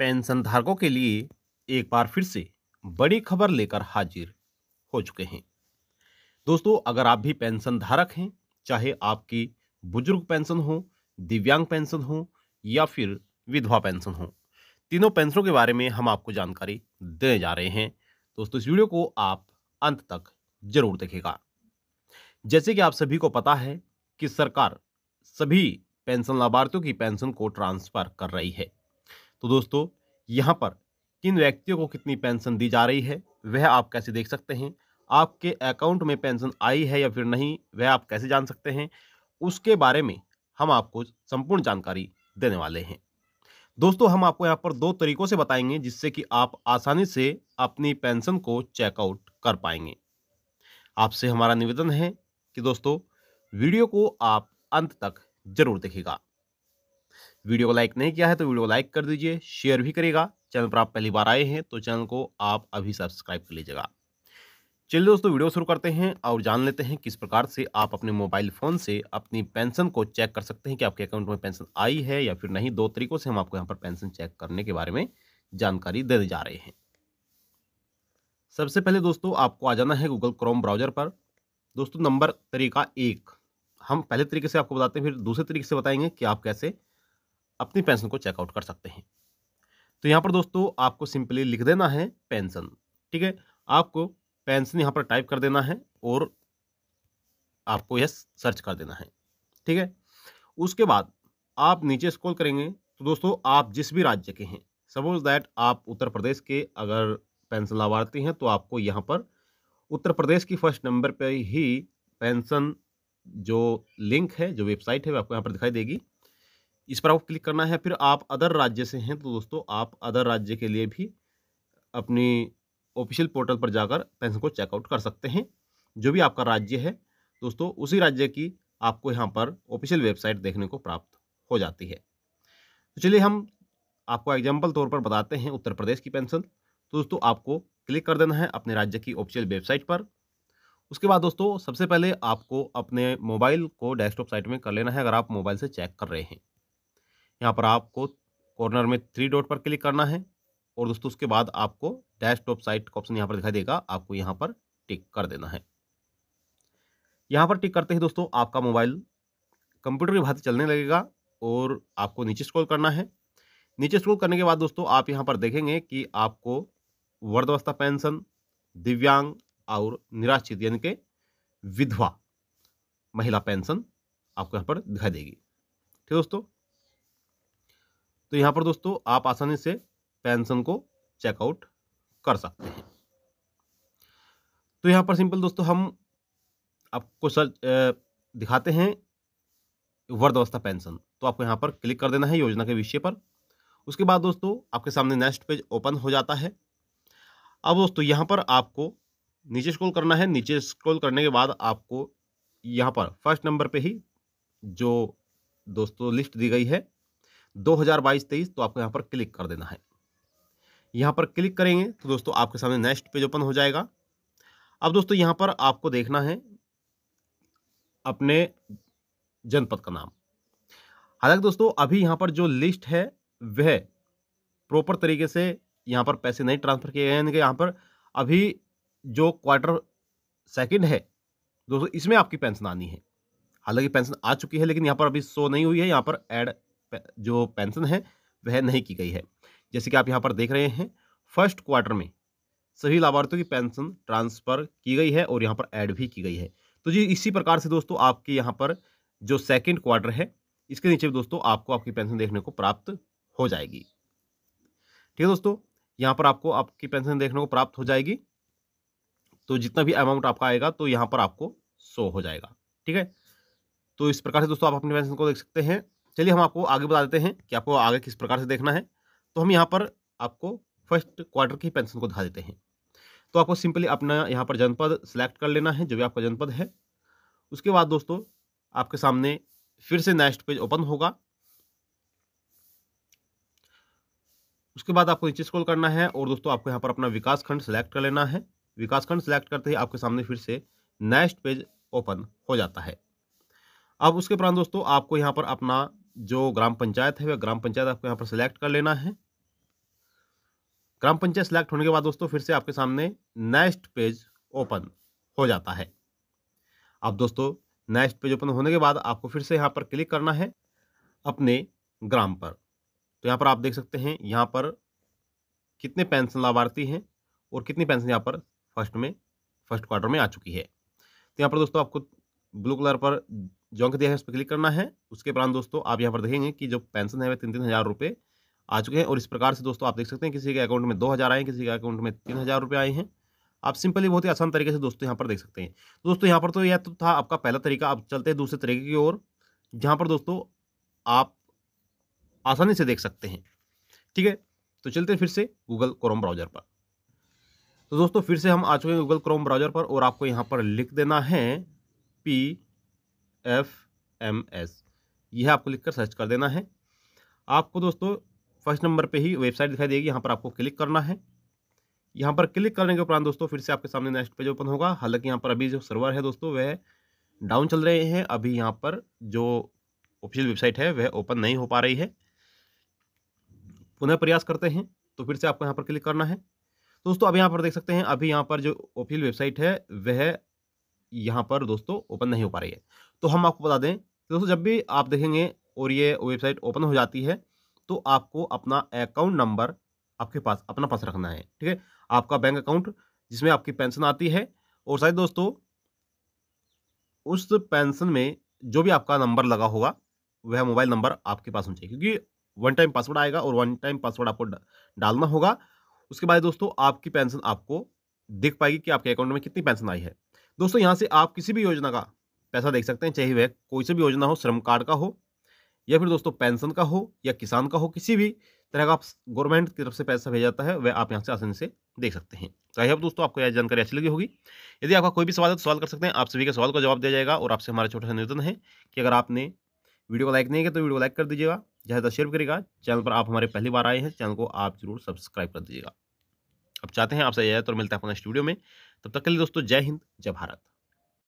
pension धारकों के लिए एक बार फिर से बड़ी खबर लेकर हाजिर हो चुके हैं दोस्तों अगर आप भी पेंशन धारक हैं चाहे आपकी बुजुर्ग पेंशन हो दिव्यांग पेंशन हो या फिर विधवा पेंशन हो तीनों पेंशनों के बारे में हम आपको जानकारी देने जा रहे हैं दोस्तों इस वीडियो को आप अंत तक जरूर देखेगा जैसे कि आप सभी को पता है कि सरकार सभी पेंशन लाभार्थियों की पेंशन को ट्रांसफर कर रही है तो दोस्तों यहाँ पर किन व्यक्तियों को कितनी पेंशन दी जा रही है वह आप कैसे देख सकते हैं आपके अकाउंट में पेंशन आई है या फिर नहीं वह आप कैसे जान सकते हैं उसके बारे में हम आपको संपूर्ण जानकारी देने वाले हैं दोस्तों हम आपको यहाँ पर दो तरीकों से बताएंगे जिससे कि आप आसानी से अपनी पेंशन को चेकआउट कर पाएंगे आपसे हमारा निवेदन है कि दोस्तों वीडियो को आप अंत तक जरूर देखेगा वीडियो को लाइक नहीं किया है तो वीडियो को लाइक कर दीजिए शेयर भी करिएगा चैनल पर आप पहली बार आए हैं तो चैनल को आप अभी सब्सक्राइब कर लीजिएगा चलिए दोस्तों वीडियो शुरू करते हैं और जान लेते हैं किस प्रकार से आप अपने मोबाइल फ़ोन से अपनी पेंशन को चेक कर सकते हैं कि आपके अकाउंट में पेंशन आई है या फिर नहीं दो तरीकों से हम आपको यहाँ पर पेंशन चेक करने के बारे में जानकारी देने जा रहे हैं सबसे पहले दोस्तों आपको आ जाना है गूगल क्रोम ब्राउजर पर दोस्तों नंबर तरीका एक हम पहले तरीके से आपको बताते हैं फिर दूसरे तरीके से बताएंगे कि आप कैसे अपनी पेंशन को चेकआउट कर सकते हैं तो यहाँ पर दोस्तों आपको सिंपली लिख देना है पेंशन ठीक है आपको पेंशन यहाँ पर टाइप कर देना है और आपको यह सर्च कर देना है ठीक है उसके बाद आप नीचे स्क्रॉल करेंगे तो दोस्तों आप जिस भी राज्य के हैं सपोज दैट आप उत्तर प्रदेश के अगर पेंशन लाभार्थी हैं तो आपको यहाँ पर उत्तर प्रदेश की फर्स्ट नंबर पर ही पेंशन जो लिंक है जो वेबसाइट है वो आपको यहाँ पर दिखाई देगी इस पर आपको क्लिक करना है फिर आप अदर राज्य से हैं तो दोस्तों आप अदर राज्य के लिए भी अपनी ऑफिशियल पोर्टल पर जाकर पेंशन को चेकआउट कर सकते हैं जो भी आपका राज्य है दोस्तों उसी राज्य की आपको यहाँ पर ऑफिशियल वेबसाइट देखने को प्राप्त हो जाती है तो चलिए हम आपको एग्जाम्पल तौर पर बताते हैं उत्तर प्रदेश की पेंशन तो दोस्तों आपको क्लिक कर देना है अपने राज्य की ऑफिशियल वेबसाइट पर उसके बाद दोस्तों सबसे पहले आपको अपने मोबाइल को डेस्कटॉप साइट में कर लेना है अगर आप मोबाइल से चेक कर रहे हैं यहाँ पर आपको कॉर्नर में थ्री डॉट पर क्लिक करना है और दोस्तों उसके बाद आपको डैश टॉप साइट का ऑप्शन यहाँ पर दिखाई देगा आपको यहाँ पर टिक कर देना है यहाँ पर टिक करते ही दोस्तों आपका मोबाइल कंप्यूटर की भांति चलने लगेगा और आपको नीचे स्क्रॉल करना है नीचे स्क्रॉल करने के बाद दोस्तों आप यहाँ पर देखेंगे कि आपको वर्धवस्था पेंशन दिव्यांग और निराश्रित यानी कि विधवा महिला पेंशन आपको यहाँ पर दिखाई देगी ठीक है दोस्तों तो यहाँ पर दोस्तों आप आसानी से पेंशन को चेकआउट कर सकते हैं तो यहाँ पर सिंपल दोस्तों हम आपको सर्च दिखाते हैं वर्धावस्था पेंशन तो आपको यहाँ पर क्लिक कर देना है योजना के विषय पर उसके बाद दोस्तों आपके सामने नेक्स्ट पेज ओपन हो जाता है अब दोस्तों यहाँ पर आपको नीचे स्क्रॉल करना है नीचे स्क्रॉल करने के बाद आपको यहाँ पर फर्स्ट नंबर पे ही जो दोस्तों लिस्ट दी गई है दो हज़ार बाईस तेईस तो आपको यहाँ पर क्लिक कर देना है यहाँ पर क्लिक करेंगे तो दोस्तों आपके सामने नेक्स्ट पेज ओपन हो जाएगा अब दोस्तों यहाँ पर आपको देखना है अपने जनपद का नाम हालांकि दोस्तों अभी यहाँ पर जो लिस्ट है वह प्रॉपर तरीके से यहाँ पर पैसे नहीं ट्रांसफ़र किए गए यानी कि यहाँ पर अभी जो क्वार्टर सेकंड है दोस्तों इसमें आपकी पेंशन आनी है हालांकि पेंशन आ चुकी है लेकिन यहाँ पर अभी शो नहीं हुई है यहाँ पर एड जो पेंशन है वह नहीं की गई है जैसे कि आप यहाँ पर देख रहे हैं फर्स्ट क्वार्टर में सभी लाभार्थियों की पेंशन ट्रांसफ़र की गई है और यहाँ पर ऐड भी की गई है तो जी इसी प्रकार से दोस्तों आपके यहाँ पर जो सेकंड क्वार्टर है इसके नीचे भी दोस्तों आपको आपकी पेंशन देखने को प्राप्त हो जाएगी ठीक है दोस्तों यहाँ पर आपको आपकी पेंशन देखने को प्राप्त हो जाएगी तो जितना भी अमाउंट आपका आएगा तो यहाँ पर आपको शो हो जाएगा ठीक है तो इस प्रकार से दोस्तों आप अपनी पेंशन को देख सकते हैं चलिए हम आपको आगे बता देते हैं कि आपको आगे किस प्रकार से देखना है तो हम यहाँ पर आपको फर्स्ट क्वार्टर की पेंशन को दिखा देते हैं तो आपको सिंपली अपना यहाँ पर जनपद सेलेक्ट कर लेना है जो भी आपका जनपद है उसके बाद दोस्तों आपके सामने फिर से नेक्स्ट पेज ओपन होगा उसके बाद आपको नीचे स्क्रॉल करना है और दोस्तों आपको यहाँ पर अपना विकास खंड सेलेक्ट कर लेना है विकास खंड सेलेक्ट करते ही आपके सामने फिर से नेक्स्ट पेज ओपन हो जाता है अब उसके उपरांत दोस्तों आपको यहाँ पर अपना जो ग्राम पंचायत है वह ग्राम पंचायत आपको यहाँ पर सिलेक्ट कर लेना है ग्राम पंचायत सिलेक्ट होने के बाद दोस्तों फिर से आपके सामने नेक्स्ट पेज ओपन हो जाता है अब दोस्तों नेक्स्ट पेज ओपन होने के बाद आपको फिर से यहाँ पर क्लिक करना है अपने ग्राम पर तो यहाँ पर आप देख सकते हैं यहाँ पर कितने पेंशन लाभार्थी हैं और कितनी पेंशन यहाँ पर फर्स्ट में फर्स्ट क्वार्टर में आ चुकी है तो यहाँ पर दोस्तों आपको ब्लू कलर पर जॉन दिया है उस पर क्लिक करना है उसके बाद दोस्तों आप यहाँ पर देखेंगे कि जो पेंशन है वह तीन तीन हज़ार रुपये आ चुके हैं और इस प्रकार से दोस्तों आप देख सकते हैं किसी के अकाउंट में दो हज़ार आए किसी के अकाउंट में तीन हज़ार रुपये आए हैं आप सिंपली बहुत ही आसान तरीके से दोस्तों यहाँ पर देख सकते हैं तो दोस्तों यहाँ पर तो यह तो था आपका पहला तरीका अब चलते हैं दूसरे तरीके की ओर जहाँ पर दोस्तों आप आसानी से देख सकते हैं ठीक है तो चलते हैं फिर से गूगल क्रोम ब्राउजर पर तो दोस्तों फिर से हम आ चुके हैं गूगल क्रोम ब्राउजर पर और आपको यहाँ पर लिख देना है पी एफ एम एस यह आपको लिखकर सर्च कर देना है आपको दोस्तों फर्स्ट नंबर पे ही वेबसाइट दिखाई देगी यहाँ पर आपको क्लिक करना है यहाँ पर क्लिक करने के उपरांत दोस्तों फिर से आपके सामने नेक्स्ट पेज ओपन होगा हालांकि यहाँ पर अभी जो सर्वर है दोस्तों वह डाउन चल रहे हैं अभी यहाँ पर जो ऑफिशियल वेबसाइट है वह ओपन नहीं हो पा रही है पुनः प्रयास करते हैं तो फिर से आपको यहाँ पर क्लिक करना है दोस्तों अभी यहाँ पर देख सकते हैं अभी यहाँ पर जो ऑफिशियल वेबसाइट है वह यहाँ पर दोस्तों ओपन नहीं हो पा रही है तो हम आपको बता दें कि दोस्तों जब भी आप देखेंगे और ये वेबसाइट ओपन हो जाती है तो आपको अपना अकाउंट नंबर आपके पास अपना पास रखना है ठीक है आपका बैंक अकाउंट जिसमें आपकी पेंशन आती है और शायद दोस्तों उस पेंशन में जो भी आपका नंबर लगा होगा वह मोबाइल नंबर आपके पास होना चाहिए क्योंकि वन टाइम पासवर्ड आएगा और वन टाइम पासवर्ड आपको डालना होगा उसके बाद दोस्तों आपकी पेंशन आपको देख पाएगी कि आपके अकाउंट में कितनी पेंशन आई है दोस्तों यहाँ से आप किसी भी योजना का पैसा देख सकते हैं चाहे वह कोई से भी योजना हो श्रम कार्ड का हो या फिर दोस्तों पेंशन का हो या किसान का हो किसी भी तरह का आप गवर्नमेंट की तरफ से पैसा भेजा जाता है वह आप यहाँ से आसानी से देख सकते हैं तो अब दोस्तों आपको यह जानकारी अच्छी लगी होगी यदि आपका कोई भी सवाल है तो सवाल कर सकते हैं आप सभी के सवाल का जवाब दिया जाएगा और आपसे हमारा छोटा सा निवेदन है कि अगर आपने वीडियो को लाइक नहीं किया तो वीडियो को लाइक कर दीजिएगा ज़्यादा शेयर करेगा चैनल पर आप हमारे पहली बार आए हैं चैनल को आप जरूर सब्सक्राइब कर दीजिएगा अब चाहते हैं आपसे यह तो मिलता है अपना स्टूडियो में तब तक के लिए दोस्तों जय हिंद जय भारत